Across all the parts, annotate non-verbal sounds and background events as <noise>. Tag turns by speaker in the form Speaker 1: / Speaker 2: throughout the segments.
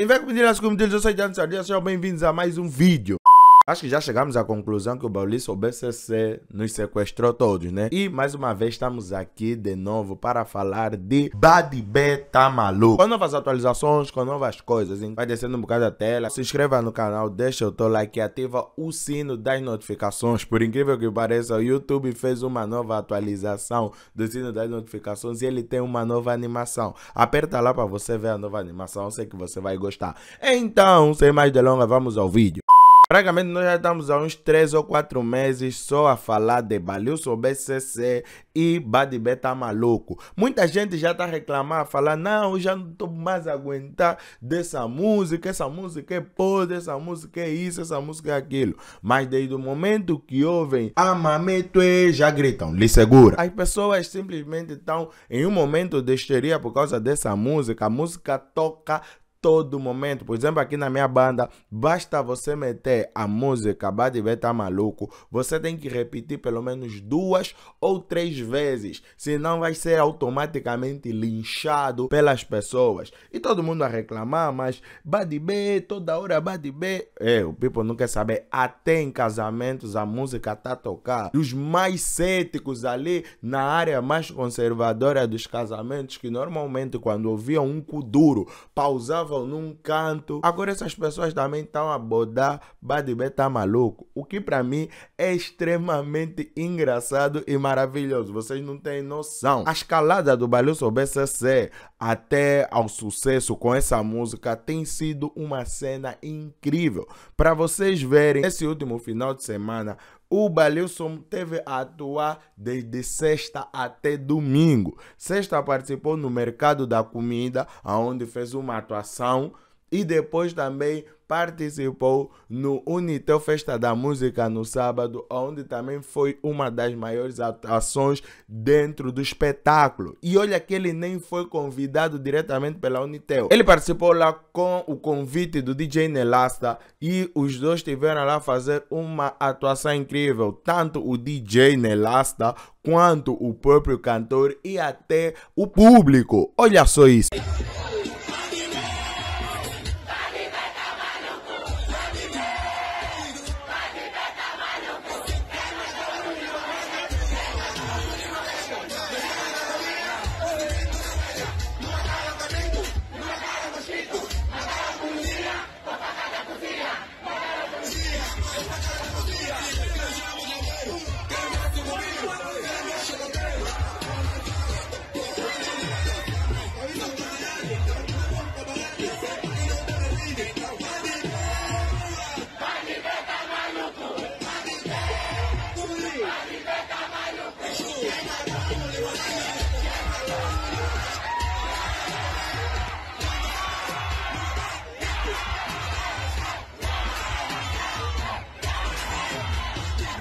Speaker 1: Em vez de pedir as comidas, eu sou Dan Sardia, sejam bem-vindos a mais um vídeo. Acho que já chegamos à conclusão que o Bauliço, o BCC, nos sequestrou todos, né? E mais uma vez estamos aqui de novo para falar de Badibé Beta tá maluco. Com novas atualizações, com novas coisas, hein? Vai descendo um bocado a tela. Se inscreva no canal, deixa o teu like e ativa o sino das notificações. Por incrível que pareça, o YouTube fez uma nova atualização do sino das notificações e ele tem uma nova animação. Aperta lá para você ver a nova animação, eu sei que você vai gostar. Então, sem mais delongas, vamos ao vídeo. Praticamente nós já estamos há uns 3 ou 4 meses só a falar de baliu sobre CC e Badibé tá maluco. Muita gente já tá reclamando, falar, não, já não tô mais aguentar dessa música, essa música é podre, essa música é isso, essa música é aquilo. Mas desde o momento que ouvem Amameto já gritam, lhe segura. As pessoas simplesmente estão em um momento de histeria por causa dessa música. A música toca todo momento. Por exemplo, aqui na minha banda, basta você meter a música Bad Vê Tá Maluco, você tem que repetir pelo menos duas ou três vezes, senão vai ser automaticamente linchado pelas pessoas. E todo mundo a reclamar, mas Bad B, toda hora Bad B. É, o people não quer saber. Até em casamentos a música tá a tocar. E os mais céticos ali, na área mais conservadora dos casamentos, que normalmente quando ouviam um cu duro, pausavam estavam num canto. Agora essas pessoas também estão a bodar. Bad B tá maluco. O que para mim é extremamente engraçado e maravilhoso. Vocês não têm noção. A escalada do Baluço BCC até ao sucesso com essa música tem sido uma cena incrível. Para vocês verem, esse último final de semana o Balilson teve a atuar desde sexta até domingo. Sexta participou no mercado da comida, onde fez uma atuação. E depois também participou no Unitel Festa da Música no sábado, onde também foi uma das maiores atuações dentro do espetáculo. E olha que ele nem foi convidado diretamente pela Unitel. Ele participou lá com o convite do DJ Nelasta e os dois tiveram lá fazer uma atuação incrível, tanto o DJ Nelasta quanto o próprio cantor e até o público. Olha só isso. Thank you.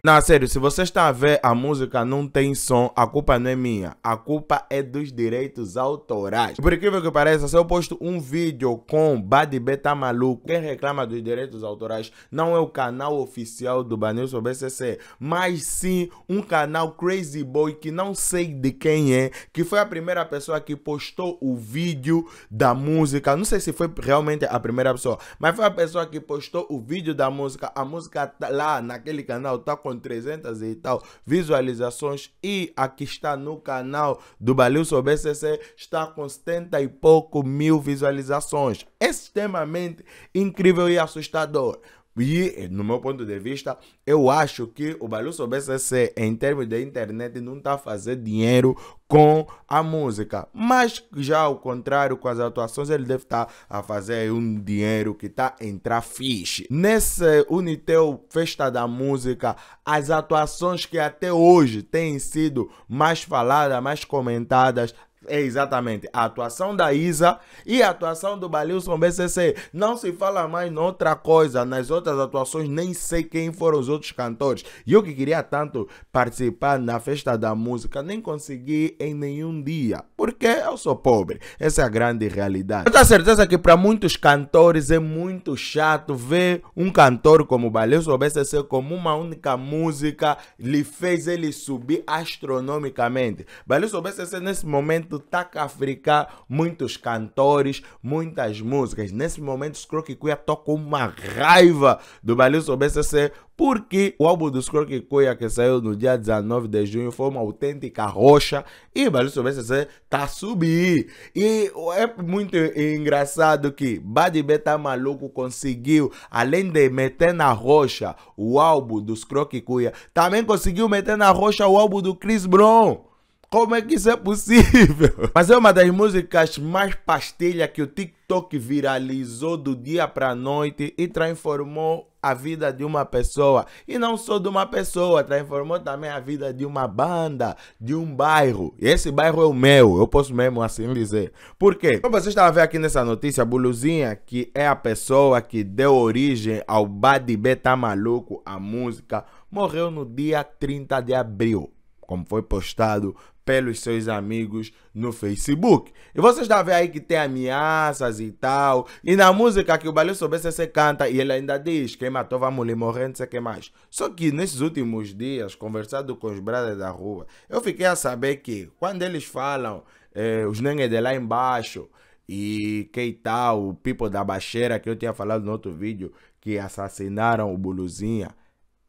Speaker 1: Não, sério, se você está a ver a música não tem som, a culpa não é minha. A culpa é dos direitos autorais. Por incrível que pareça, se eu posto um vídeo com Bad Beta tá maluco, quem reclama dos direitos autorais não é o canal oficial do Banilson BCC, mas sim um canal Crazy Boy que não sei de quem é, que foi a primeira pessoa que postou o vídeo da música. Não sei se foi realmente a primeira pessoa, mas foi a pessoa que postou o vídeo da música. A música tá lá naquele canal tá com 300 e tal visualizações e aqui está no canal do Balil sobre BCC está com 70 e pouco mil visualizações. Extremamente incrível e assustador. E, eh, no meu ponto de vista, eu acho que o Baluço BCC, em termos de internet, não está fazendo dinheiro com a música. Mas, já ao contrário, com as atuações, ele deve estar tá a fazer um dinheiro que está a entrar fixe. Nesse Uniteu Festa da Música, as atuações que até hoje têm sido mais faladas, mais comentadas, é exatamente a atuação da Isa e a atuação do Balilson BCC. Não se fala mais noutra coisa, nas outras atuações nem sei quem foram os outros cantores. E eu que queria tanto participar na festa da música, nem consegui em nenhum dia, porque eu sou pobre. Essa é a grande realidade. Eu tenho certeza que para muitos cantores é muito chato ver um cantor como o Balilson BCC como uma única música lhe fez ele subir astronomicamente. Balilson BCC nesse momento momento está a fricar muitos cantores, muitas músicas. Nesse momento, Scroque Cuia toca uma raiva do Balilson BCC, porque o álbum do Scroque Cuia que saiu no dia 19 de junho foi uma autêntica rocha e Balilson BCC tá a subir. E é muito engraçado que Bad B tá maluco conseguiu, além de meter na rocha o álbum do Scroque Cuia, também conseguiu meter na rocha o álbum do Chris Brown. Como é que isso é possível? <laughs> Mas é uma das músicas mais pastelha que o TikTok viralizou do dia pra noite e transformou a vida de uma pessoa. E não só de uma pessoa, transformou também a vida de uma banda, de um bairro. E esse bairro é o meu, eu posso mesmo assim dizer. Por quê? Como então, vocês estavam vendo aqui nessa notícia, a Buluzinha, que é a pessoa que deu origem ao Bad Beta tá Maluco, a música, morreu no dia 30 de abril como foi postado pelos seus amigos no Facebook. E vocês estão vendo aí que tem ameaças e tal. E na música que o Baleu soubesse você canta e ele ainda diz quem matou vamos lhe morrer, não sei o que mais. Só que nesses últimos dias, conversando com os brothers da rua, eu fiquei a saber que quando eles falam eh, os nengues de lá embaixo e que tal, o people da baixeira que eu tinha falado no outro vídeo, que assassinaram o Buluzinha,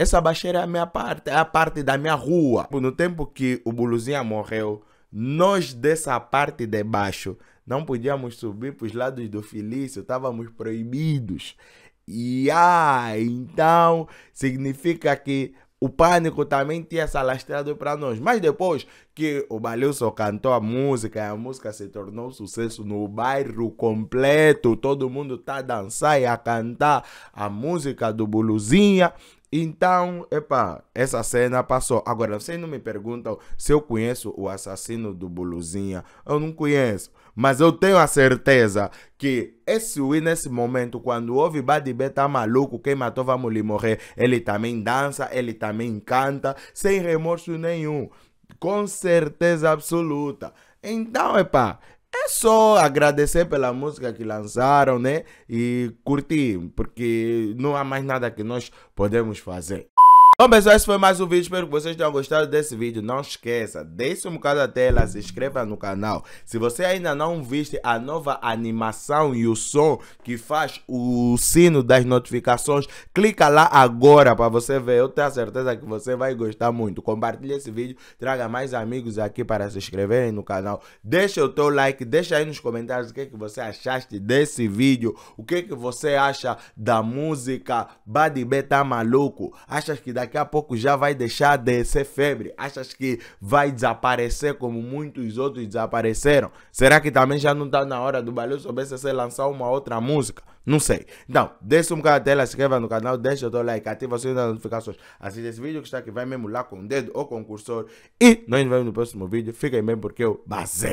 Speaker 1: essa baixeira é a minha parte, é a parte da minha rua. No tempo que o Buluzinha morreu, nós dessa parte de baixo não podíamos subir para os lados do Felício, estávamos proibidos. E ah, então significa que o pânico também tinha se alastrado para nós. Mas depois que o Balilson cantou a música, e a música se tornou um sucesso no bairro completo, todo mundo tá a dançar e a cantar a música do Buluzinha, então, epá, essa cena passou. Agora, vocês não me perguntam se eu conheço o assassino do Buluzinha. Eu não conheço. Mas eu tenho a certeza que esse Wii, nesse momento, quando ouve Bad B tá maluco, quem matou vamos lhe morrer, ele também dança, ele também canta, sem remorso nenhum. Com certeza absoluta. Então, epá, é só agradecer pela música que lançaram, né? E curtir, porque não há mais nada que nós podemos fazer. Bom pessoal, esse foi mais um vídeo, espero que vocês tenham gostado desse vídeo. Não esqueça, deixe um bocado a tela, se inscreva no canal. Se você ainda não viste a nova animação e o som que faz o sino das notificações, clica lá agora para você ver. Eu tenho certeza que você vai gostar muito. Compartilhe esse vídeo, traga mais amigos aqui para se inscreverem no canal. Deixa o teu like, deixa aí nos comentários o que, é que você achaste desse vídeo. O que, é que você acha da música Bad B tá maluco? Achas que dá daqui a pouco já vai deixar de ser febre? Achas que vai desaparecer como muitos outros desapareceram? Será que também já não está na hora do Balu sobre se lançar uma outra música? Não sei. Então, deixa um bocado a tela, se inscreva no canal, deixa o teu like, ativa as notificações, assista esse vídeo que está aqui, vai mesmo lá com o dedo ou com o cursor. E nós nos vemos no próximo vídeo. Fiquem bem porque eu basei.